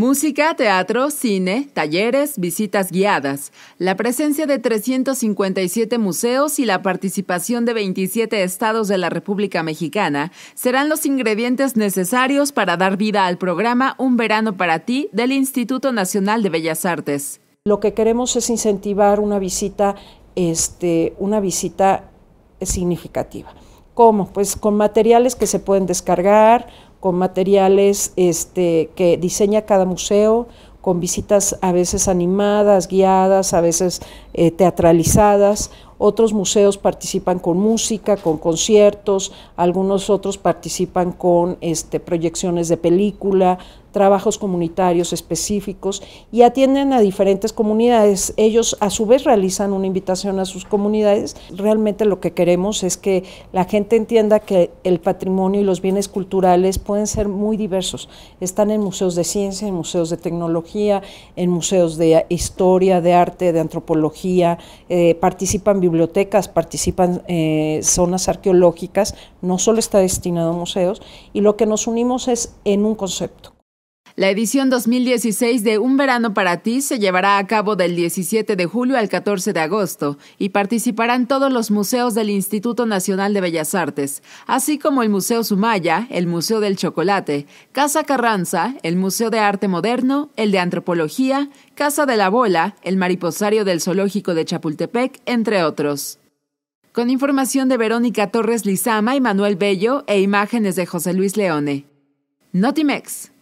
Música, teatro, cine, talleres, visitas guiadas, la presencia de 357 museos y la participación de 27 estados de la República Mexicana serán los ingredientes necesarios para dar vida al programa Un verano para ti del Instituto Nacional de Bellas Artes. Lo que queremos es incentivar una visita, este, una visita significativa. ¿Cómo? Pues con materiales que se pueden descargar, con materiales este, que diseña cada museo, con visitas a veces animadas, guiadas, a veces eh, teatralizadas. Otros museos participan con música, con conciertos, algunos otros participan con este, proyecciones de película, trabajos comunitarios específicos y atienden a diferentes comunidades. Ellos a su vez realizan una invitación a sus comunidades. Realmente lo que queremos es que la gente entienda que el patrimonio y los bienes culturales pueden ser muy diversos. Están en museos de ciencia, en museos de tecnología, en museos de historia, de arte, de antropología, eh, participan bibliotecas, participan eh, zonas arqueológicas, no solo está destinado a museos, y lo que nos unimos es en un concepto. La edición 2016 de Un verano para ti se llevará a cabo del 17 de julio al 14 de agosto y participarán todos los museos del Instituto Nacional de Bellas Artes, así como el Museo Sumaya, el Museo del Chocolate, Casa Carranza, el Museo de Arte Moderno, el de Antropología, Casa de la Bola, el Mariposario del Zoológico de Chapultepec, entre otros. Con información de Verónica Torres Lizama y Manuel Bello e imágenes de José Luis Leone. Notimex.